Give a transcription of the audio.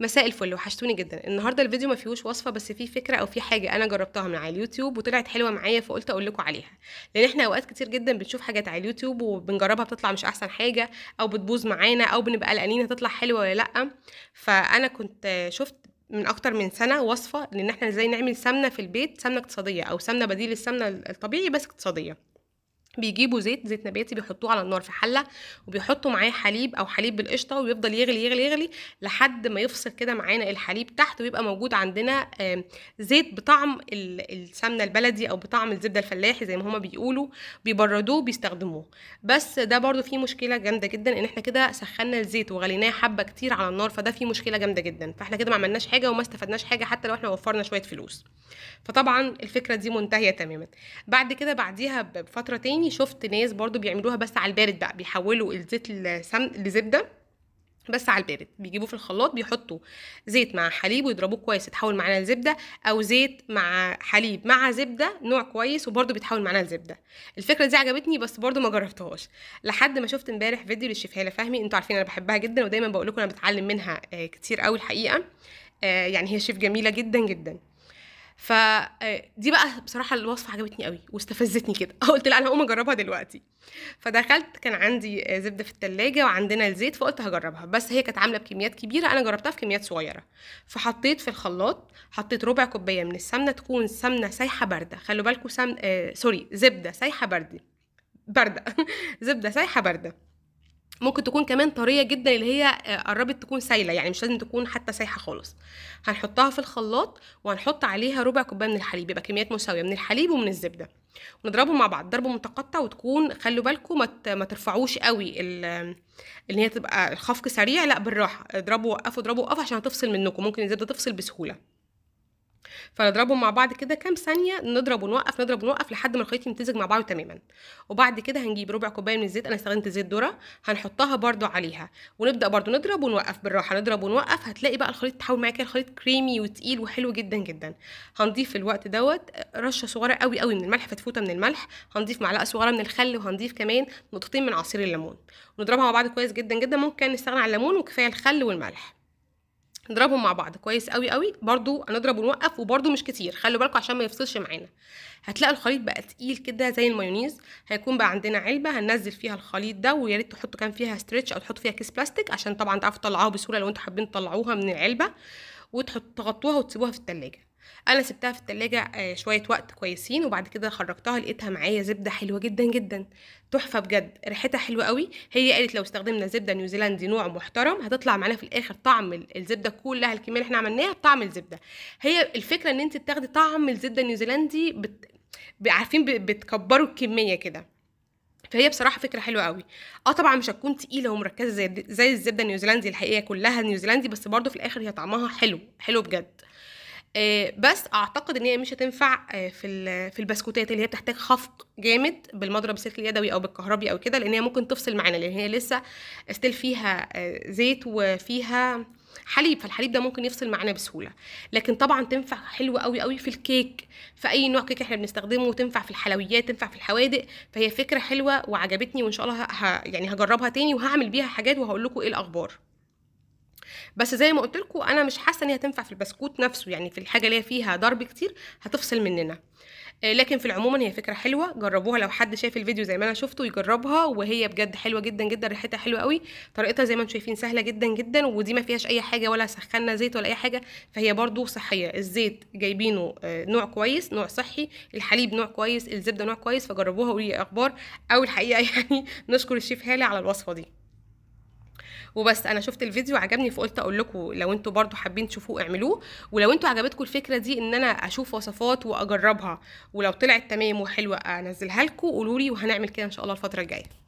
مساء الفل وحشتوني جدا النهارده الفيديو ما فيهوش وصفه بس فيه فكره او فيه حاجه انا جربتها من على اليوتيوب وطلعت حلوه معايا فقلت اقول لكم عليها لان احنا اوقات كتير جدا بنشوف حاجات على اليوتيوب وبنجربها بتطلع مش احسن حاجه او بتبوظ معانا او بنبقى قلقانين هتطلع حلوه ولا لا فانا كنت شفت من اكتر من سنه وصفه لان احنا ازاي نعمل سمنه في البيت سمنه اقتصاديه او سمنه بديل السمنه الطبيعي بس اقتصاديه بيجيبوا زيت زيت نباتي بيحطوه على النار في حله وبيحطوا معاه حليب او حليب بالقشطه ويفضل يغلي يغلي يغلي لحد ما يفصل كده معانا الحليب تحت ويبقى موجود عندنا زيت بطعم السمنه البلدي او بطعم الزبده الفلاحي زي ما هما بيقولوا بيبردوه بيستخدموه بس ده برده فيه مشكله جامده جدا ان احنا كده سخنا الزيت وغليناه حبه كتير على النار فده فيه مشكله جامده جدا فاحنا كده ما عملناش حاجه وما استفدناش حاجه حتى لو احنا وفرنا شويه فلوس فطبعا الفكره دي منتهيه تماما بعد كده بعديها بفتره تاني تاني شفت ناس برضو بيعملوها بس على البارد بقى بيحولوا الزيت لسم... لزبده بس على البارد بيجيبوه في الخلاط بيحطوا زيت مع حليب ويضربوه كويس يتحول معانا لزبده او زيت مع حليب مع زبده نوع كويس وبرده بيتحول معانا لزبده الفكره دي عجبتني بس برده ما جربتهاش لحد ما شفت امبارح فيديو للشيف هاله فهمي انتوا عارفين انا بحبها جدا ودايما بقول لكم انا بتعلم منها آه، كتير قوي الحقيقه آه، يعني هي شيف جميله جدا جدا فدي آه، بقى بصراحه الوصفه عجبتني قوي واستفزتني كده قلت لا انا هقوم اجربها دلوقتي فدخلت كان عندي زبده في التلاجة وعندنا الزيت فقلت هجربها بس هي كانت عامله بكميات كبيره انا جربتها في كميات صغيره فحطيت في الخلاط حطيت ربع كوبايه من السمنه تكون سمنه سايحه بارده خلوا بالكم سم... آه سوري زبده سايحه بارده بارده زبده سايحه بارده ممكن تكون كمان طريه جدا اللي هي آه، قربت تكون سايله يعني مش لازم تكون حتى سايحه خالص هنحطها في الخلاط وهنحط عليها ربع كوبايه من الحليب يبقى كميات مساويه من الحليب ومن الزبده ونضربهم مع بعض ضرب متقطع وتكون خلوا بالكم ما ترفعوش قوي اللي هي تبقى الخفق سريع لا بالراحه اضربوا وقفوا اضربوا وقفوا عشان هتفصل منكم ممكن الزبده تفصل بسهوله فنضربهم مع بعض كده كام ثانيه نضرب ونوقف نضرب ونوقف لحد ما الخيط يمتزج مع بعضه تماما وبعد كده هنجيب ربع كوبايه من الزيت انا استخدمت زيت ذره هنحطها برده عليها ونبدا برده نضرب ونوقف بالراحه نضرب ونوقف هتلاقي بقى الخليط تحول معايا كده الخليط كريمي وتقيل وحلو جدا جدا هنضيف في الوقت دوت رشه صغيره قوي قوي من الملح فتفوته من الملح هنضيف معلقه صغيره من الخل وهنضيف كمان نقطتين من عصير الليمون ونضربها مع بعض كويس جدا جدا ممكن نستغنى عن الليمون وكفايه الخل والملح نضربهم مع بعض كويس قوي قوي برضو هنضرب ونوقف وبرضو مش كتير خلوا بالكم عشان ما يفصلش معانا هتلاقي الخليط بقى تقيل كده زي المايونيز هيكون بقى عندنا علبه هننزل فيها الخليط ده ويا ريت تحطوا كان فيها ستريتش او تحطوا فيها كيس بلاستيك عشان طبعا تعرفوا تطلعوها بسهوله لو انتوا حابين تطلعوها من العلبه تغطوها وتسيبوها في التلاجة انا سبتها في التلاجة آه، شوية وقت كويسين وبعد كده خرجتها لقيتها معايا زبدة حلوة جدا جدا تحفة بجد ريحتها حلوة قوي هي قالت لو استخدمنا زبدة نيوزيلندي نوع محترم هتطلع معانا في الاخر طعم الزبدة كلها الكمية اللي احنا عملناها بطعم الزبدة هي الفكرة ان انت بتاخدي طعم الزبدة النيوزيلندي بت... عارفين بتكبروا الكمية كده فهي بصراحه فكره حلوه قوي اه طبعا مش هتكون تقيله ومركزه زي زي الزبده النيوزيلندي الحقيقه كلها نيوزيلندي بس برضو في الاخر هي طعمها حلو حلو بجد آه، بس اعتقد ان هي مش هتنفع آه، في في البسكوتات اللي هي بتحتاج خفق جامد بالمضرب السلك اليدوي او بالكهربي او كده لان هي ممكن تفصل معانا لان هي لسه استيل فيها آه، زيت وفيها حليب فالحليب ده ممكن يفصل معانا بسهوله لكن طبعا تنفع حلوه قوي قوي في الكيك في اي نوع كيك احنا بنستخدمه وتنفع في الحلويات تنفع في الحوادق فهي فكره حلوه وعجبتني وان شاء الله ه... يعني هجربها تاني وهعمل بيها حاجات وهقول لكم ايه الاخبار بس زي ما قلت لكم انا مش حاسه ان هي تنفع في البسكوت نفسه يعني في الحاجه اللي هي فيها ضرب كتير هتفصل مننا آه، لكن في العموم هي فكره حلوه جربوها لو حد شاف الفيديو زي ما انا شفته يجربها وهي بجد حلوه جدا جدا ريحتها حلوه قوي طريقتها زي ما انتم شايفين سهله جدا جدا ودي ما فيهاش اي حاجه ولا سخنا زيت ولا اي حاجه فهي برده صحيه الزيت جايبينه آه، نوع كويس نوع صحي الحليب نوع كويس الزبده نوع كويس فجربوها وقولي إيه اخبار او الحقيقه يعني نشكر الشيف هاله على الوصفه دي وبس انا شفت الفيديو عجبني فقلت اقول لكم لو انتوا برضو حابين تشوفوه اعملوه ولو انتوا عجبتكم الفكره دي ان انا اشوف وصفات واجربها ولو طلعت تمام وحلوه انزلها لكم قولوا لي وهنعمل كده ان شاء الله الفتره الجايه